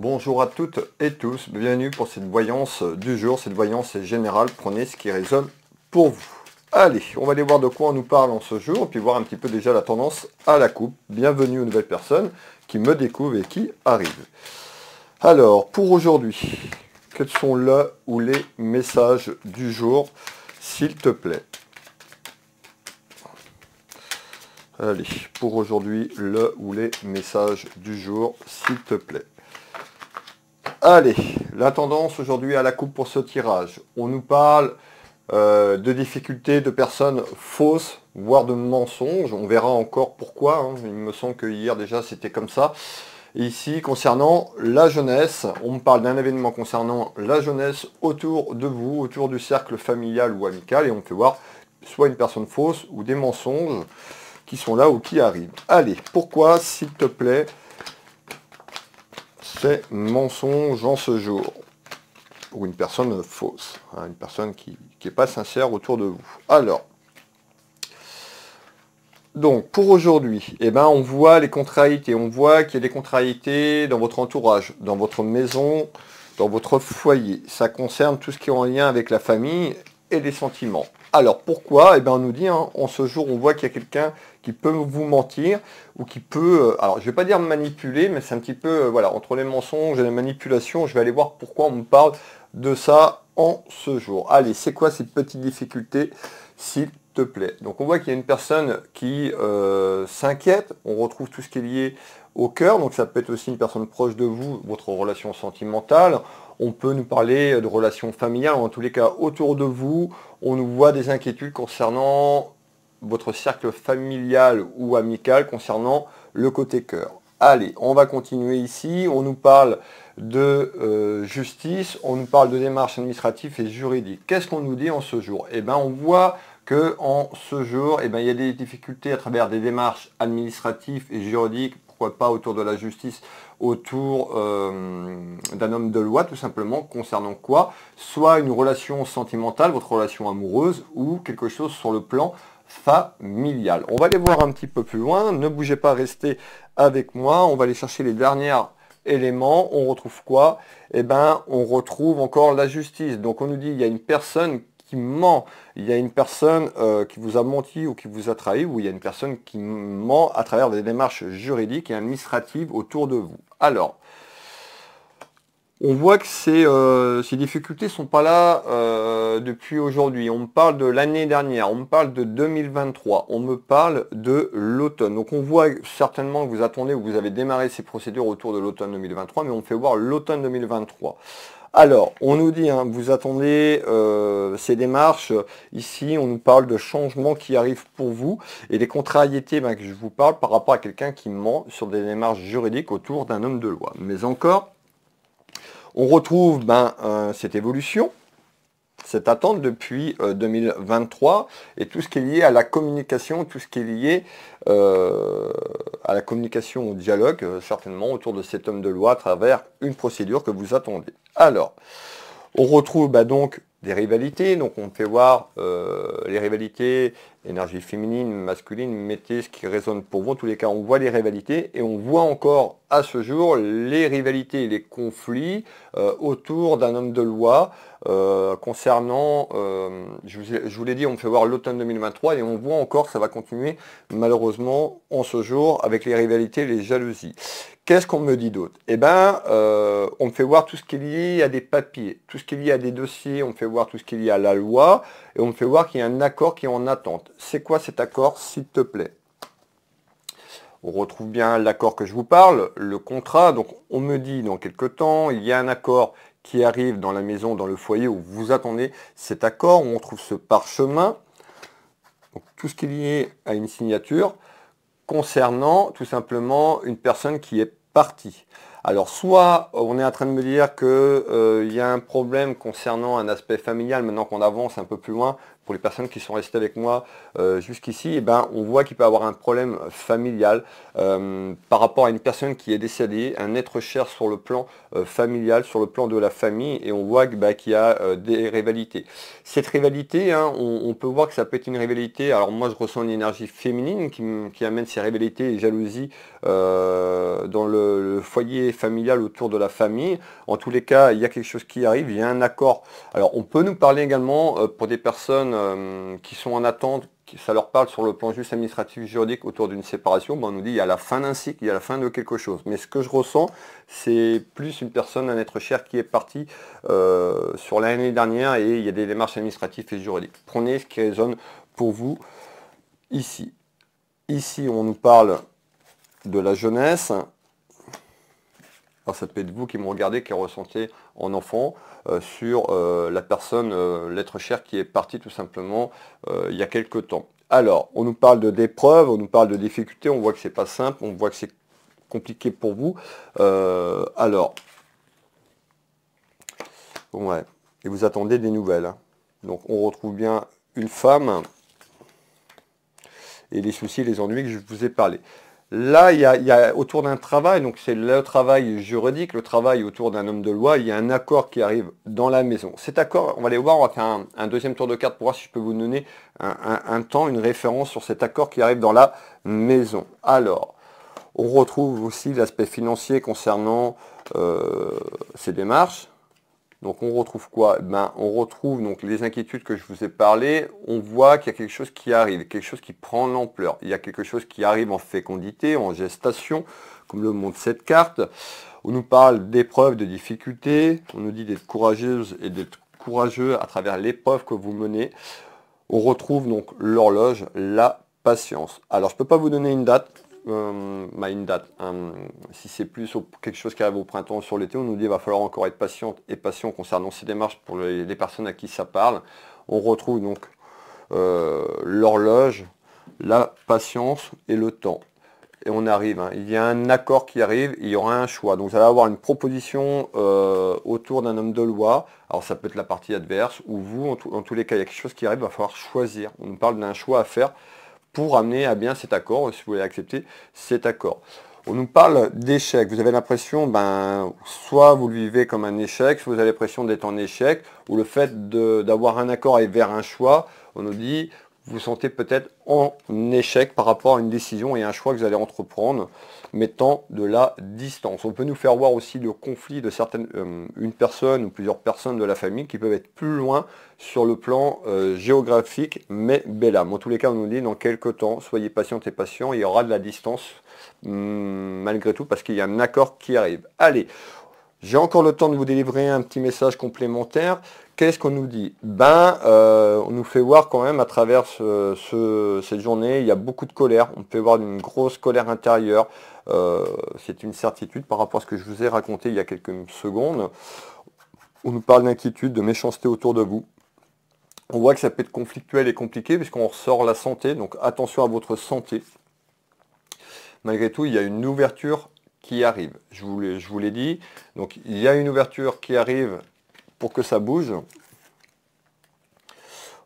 Bonjour à toutes et tous, bienvenue pour cette voyance du jour. Cette voyance est générale, prenez ce qui résonne pour vous. Allez, on va aller voir de quoi on nous parle en ce jour, puis voir un petit peu déjà la tendance à la coupe. Bienvenue aux nouvelles personnes qui me découvrent et qui arrivent. Alors, pour aujourd'hui, quels sont le ou les messages du jour, s'il te plaît Allez, pour aujourd'hui, le ou les messages du jour, s'il te plaît. Allez, la tendance aujourd'hui à la coupe pour ce tirage. On nous parle euh, de difficultés de personnes fausses, voire de mensonges. On verra encore pourquoi. Hein. Il me semble que hier déjà c'était comme ça. ici, concernant la jeunesse, on me parle d'un événement concernant la jeunesse autour de vous, autour du cercle familial ou amical, et on peut voir soit une personne fausse ou des mensonges qui sont là ou qui arrivent. Allez, pourquoi, s'il te plaît, c'est mensonge en ce jour. Ou une personne fausse, hein, une personne qui n'est pas sincère autour de vous. Alors, donc pour aujourd'hui, eh ben, on voit les contrariétés, on voit qu'il y a des contrariétés dans votre entourage, dans votre maison, dans votre foyer. Ça concerne tout ce qui est en lien avec la famille et les sentiments. Alors pourquoi Eh bien on nous dit, hein, en ce jour, on voit qu'il y a quelqu'un qui peut vous mentir ou qui peut, euh, alors je ne vais pas dire manipuler, mais c'est un petit peu, euh, voilà, entre les mensonges et la manipulation, je vais aller voir pourquoi on me parle de ça en ce jour. Allez, c'est quoi ces petites difficultés, s'il te plaît Donc on voit qu'il y a une personne qui euh, s'inquiète, on retrouve tout ce qui est lié au cœur, donc ça peut être aussi une personne proche de vous, votre relation sentimentale, on peut nous parler de relations familiales, ou en tous les cas autour de vous, on nous voit des inquiétudes concernant votre cercle familial ou amical, concernant le côté cœur. Allez, on va continuer ici. On nous parle de euh, justice, on nous parle de démarches administratives et juridiques. Qu'est-ce qu'on nous dit en ce jour Eh ben, on voit que en ce jour, eh ben, il y a des difficultés à travers des démarches administratives et juridiques pas autour de la justice, autour euh, d'un homme de loi tout simplement, concernant quoi Soit une relation sentimentale, votre relation amoureuse, ou quelque chose sur le plan familial. On va aller voir un petit peu plus loin, ne bougez pas, restez avec moi, on va aller chercher les derniers éléments, on retrouve quoi et eh ben on retrouve encore la justice. Donc on nous dit, il y a une personne ment, il y a une personne euh, qui vous a menti ou qui vous a trahi, ou il y a une personne qui ment à travers des démarches juridiques et administratives autour de vous. Alors, on voit que ces, euh, ces difficultés sont pas là euh, depuis aujourd'hui. On parle de l'année dernière, on parle de 2023, on me parle de l'automne. Donc on voit certainement que vous attendez ou vous avez démarré ces procédures autour de l'automne 2023, mais on fait voir l'automne 2023. Alors, on nous dit, hein, vous attendez euh, ces démarches. Ici, on nous parle de changements qui arrivent pour vous et des contrariétés ben, que je vous parle par rapport à quelqu'un qui ment sur des démarches juridiques autour d'un homme de loi. Mais encore, on retrouve ben, euh, cette évolution cette attente depuis 2023 euh, et tout ce qui est lié à la communication, tout ce qui est lié euh, à la communication, au dialogue, euh, certainement autour de cet homme de loi à travers une procédure que vous attendez. Alors, on retrouve bah, donc des rivalités, donc on fait voir les rivalités énergie féminine, masculine, mettez ce qui résonne pour vous. En tous les cas, on voit les rivalités et on voit encore à ce jour les rivalités les conflits euh, autour d'un homme de loi euh, concernant, euh, je vous, l'ai dit, on me fait voir l'automne 2023 et on voit encore, ça va continuer malheureusement en ce jour avec les rivalités les jalousies. Qu'est-ce qu'on me dit d'autre Eh bien, on me fait voir tout ce qui est lié à des papiers, tout ce qui est lié à des dossiers, on me fait voir tout ce qui est lié à la loi, et on me fait voir qu'il y a un accord qui est en attente c'est quoi cet accord, s'il te plaît on retrouve bien l'accord que je vous parle, le contrat. Donc on me dit dans quelques temps, il y a un accord qui arrive dans la maison, dans le foyer où vous attendez cet accord, où on trouve ce parchemin, donc, tout ce qui est lié à une signature, concernant tout simplement une personne qui est partie. Alors soit on est en train de me dire qu'il euh, y a un problème concernant un aspect familial maintenant qu'on avance un peu plus loin, les personnes qui sont restées avec moi euh, jusqu'ici, et eh ben, on voit qu'il peut avoir un problème familial euh, par rapport à une personne qui est décédée, un être cher sur le plan euh, familial, sur le plan de la famille, et on voit bah, qu'il y a des rivalités. Cette rivalité, hein, on, peut voir que ça peut être une rivalité, alors moi je ressens une énergie féminine qui, amène ces rivalités et jalousies dans le, le foyer familial autour de la famille. En tous les cas, il y a quelque chose qui arrive, il y a un accord. Alors on peut nous parler également pour des personnes euh, qui sont en attente, ça leur parle sur le plan juste administratif juridique autour d'une séparation, ben, on nous dit il y a la fin d'un cycle, il y a la fin de quelque chose. Mais ce que je ressens, c'est plus une personne, un être cher qui est parti euh, sur l'année dernière et il y a des démarches administratives et juridiques. Prenez ce qui résonne pour vous ici. Ici, on nous parle de la jeunesse. Alors ça peut être vous qui me regardez, qui ressentez enfant euh, sur euh, la personne, euh, l'être cher qui est parti tout simplement il y a quelques temps. Alors, on nous parle de d'épreuves, on nous parle de difficultés, on voit que c'est pas simple, on voit que c'est compliqué pour vous. alors, ouais, et vous attendez des nouvelles. Hein. Donc, on retrouve bien une femme et les soucis, les ennuis que je vous ai parlé. Là, il y, a, autour d'un travail, donc c'est le travail juridique, le travail autour d'un homme de loi, il y a un accord qui arrive dans la maison. Cet accord, on va aller voir, on va faire un, deuxième tour de carte pour voir si je peux vous donner un, temps, une référence sur cet accord qui arrive dans la maison. Alors, on retrouve aussi l'aspect financier concernant euh, ces démarches. Donc on retrouve quoi ben, On retrouve donc les inquiétudes que je vous ai parlé, on voit qu'il y a quelque chose qui arrive, quelque chose qui prend l'ampleur, il y a quelque chose qui arrive en fécondité, en gestation, comme le montre cette carte. On nous parle d'épreuves, de difficultés, on nous dit d'être courageuse et d'être courageux à travers l'épreuve que vous menez. On retrouve donc l'horloge, la patience. Alors je ne peux pas vous donner une date, euh, une date. Hein, si c'est plus quelque chose qui arrive au printemps ou sur l'été, on nous dit qu'il va falloir encore être patient et patient concernant ces démarches pour les, personnes à qui ça parle. On retrouve donc euh, l'horloge, la patience et le temps. Et on arrive, hein. il y a un accord qui arrive, il y aura un choix. Donc vous allez avoir une proposition euh, autour d'un homme de loi. Alors ça peut être la partie adverse, ou vous, dans tous les cas, il y a quelque chose qui arrive, il va falloir choisir. On nous parle d'un choix à faire pour amener à bien cet accord, si vous voulez accepter cet accord. On nous parle d'échec. Vous avez l'impression, ben, soit vous le vivez comme un échec, soit vous avez l'impression d'être en échec, ou le fait d'avoir un accord et vers un choix, on nous dit, vous, vous sentez peut-être en échec par rapport à une décision et un choix que vous allez entreprendre mettant de la distance. On peut nous faire voir aussi le conflit de certaines, euh, une personne ou plusieurs personnes de la famille qui peuvent être plus loin sur le plan euh, géographique, mais âme. En tous les cas, on nous dit dans quelques temps, soyez patientes et patients, il y aura de la distance hmm, malgré tout parce qu'il y a un accord qui arrive. Allez, j'ai encore le temps de vous délivrer un petit message complémentaire. Qu'est-ce qu'on nous dit Ben, euh, on nous fait voir quand même à travers cette journée, il y a beaucoup de colère. On peut voir une grosse colère intérieure. Euh, c'est une certitude par rapport à ce que je vous ai raconté il y a quelques secondes. On nous parle d'inquiétude, de méchanceté autour de vous. On voit que ça peut être conflictuel et compliqué puisqu'on ressort la santé, donc attention à votre santé. Malgré tout, il y a une ouverture arrive. Je vous l'ai dit. Donc il y a une ouverture qui arrive pour que ça bouge.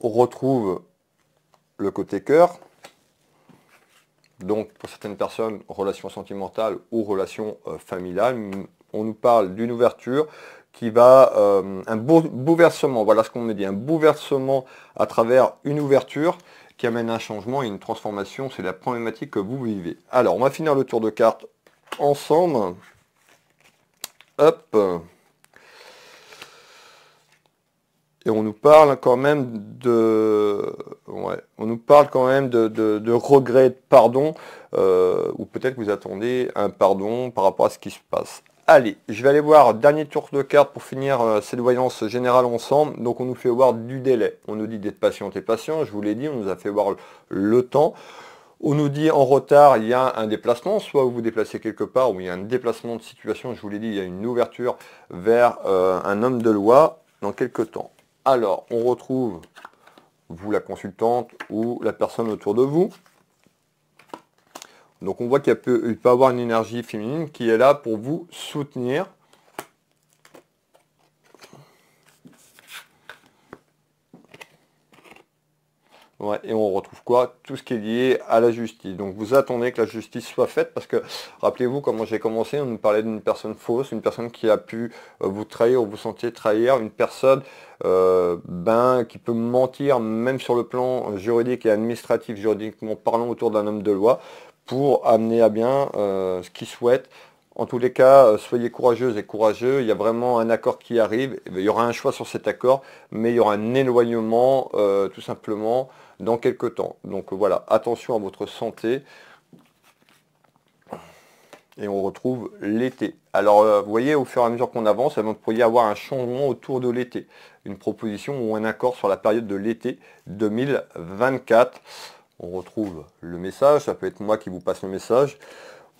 On retrouve le côté cœur. Donc pour certaines personnes, relation sentimentale ou relation euh, familiale, on nous parle d'une ouverture qui va euh, un un bouleversement, voilà ce qu'on me dit, un bouleversement à travers une ouverture qui amène un changement et une transformation, c'est la problématique que vous vivez. Alors, on va finir le tour de cartes ensemble. Hop. Et on nous parle quand même de, ouais, on nous parle quand même de, de, regret, de pardon, euh, ou peut-être que vous attendez un pardon par rapport à ce qui se passe. Allez, je vais aller voir dernier tour de carte pour finir euh, cette voyance générale ensemble. Donc on nous fait voir du délai. On nous dit d'être patient et patient, je vous l'ai dit, on nous a fait voir le temps. On nous dit en retard, il y a un déplacement, soit vous vous déplacez quelque part ou il y a un déplacement de situation, je vous l'ai dit, il y a une ouverture vers euh, un homme de loi dans quelques temps. Alors, on retrouve vous la consultante ou la personne autour de vous. Donc on voit qu'il peut, peut, avoir une énergie féminine qui est là pour vous soutenir, et on retrouve quoi Tout ce qui est lié à la justice. Donc vous attendez que la justice soit faite parce que, rappelez-vous, comment j'ai commencé, on nous parlait d'une personne fausse, une personne qui a pu euh, vous trahir ou vous sentir trahir, une personne euh, ben, qui peut mentir même sur le plan euh, juridique et administratif, juridiquement parlant, autour d'un homme de loi pour amener à bien ce qu'il souhaite. En tous les cas, soyez courageuse et courageux. Il y a vraiment un accord qui arrive. Eh ben, il y aura un choix sur cet accord, mais il y aura un éloignement, tout simplement, dans quelques temps. Donc voilà, attention à votre santé. Et on retrouve l'été. Alors euh, vous voyez, au fur et à mesure qu'on avance, vous pourriez avoir un changement autour de l'été. Une proposition ou un accord sur la période de l'été 2024. On retrouve le message, ça peut être moi qui vous passe le message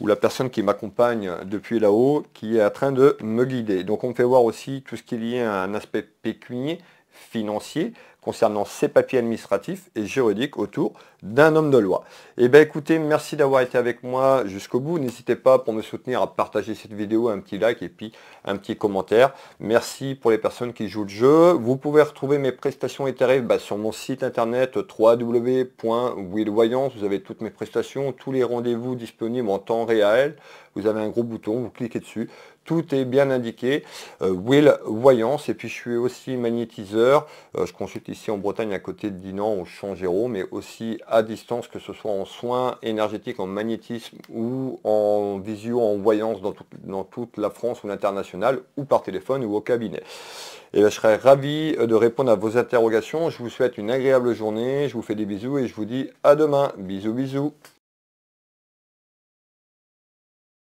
ou la personne qui m'accompagne depuis là-haut qui est en train de me guider. Donc on fait voir aussi tout ce qui est lié à un aspect pécunier, financier, concernant ces papiers administratifs et juridiques autour d'un homme de loi. Eh bien écoutez, merci d'avoir été avec moi jusqu'au bout. N'hésitez pas pour me soutenir à partager cette vidéo, un petit like et puis un petit commentaire. Merci pour les personnes qui jouent le jeu. Vous pouvez retrouver mes prestations et tarifs bah, sur mon site internet www.willvoyance. Vous avez toutes mes prestations, tous les rendez-vous disponibles en temps réel. Vous avez un gros bouton, vous cliquez dessus tout est bien indiqué. Euh, Will Voyance, et puis je suis aussi magnétiseur. Euh, je consulte ici en Bretagne à côté de Dinan au Géraud, mais aussi à distance, que ce soit en soins énergétiques, en magnétisme ou en visio, en voyance dans, toute la France ou l'international, ou par téléphone ou au cabinet. Et eh je serais ravi euh, de répondre à vos interrogations. Je vous souhaite une agréable journée, je vous fais des bisous et je vous dis à demain. Bisous bisous.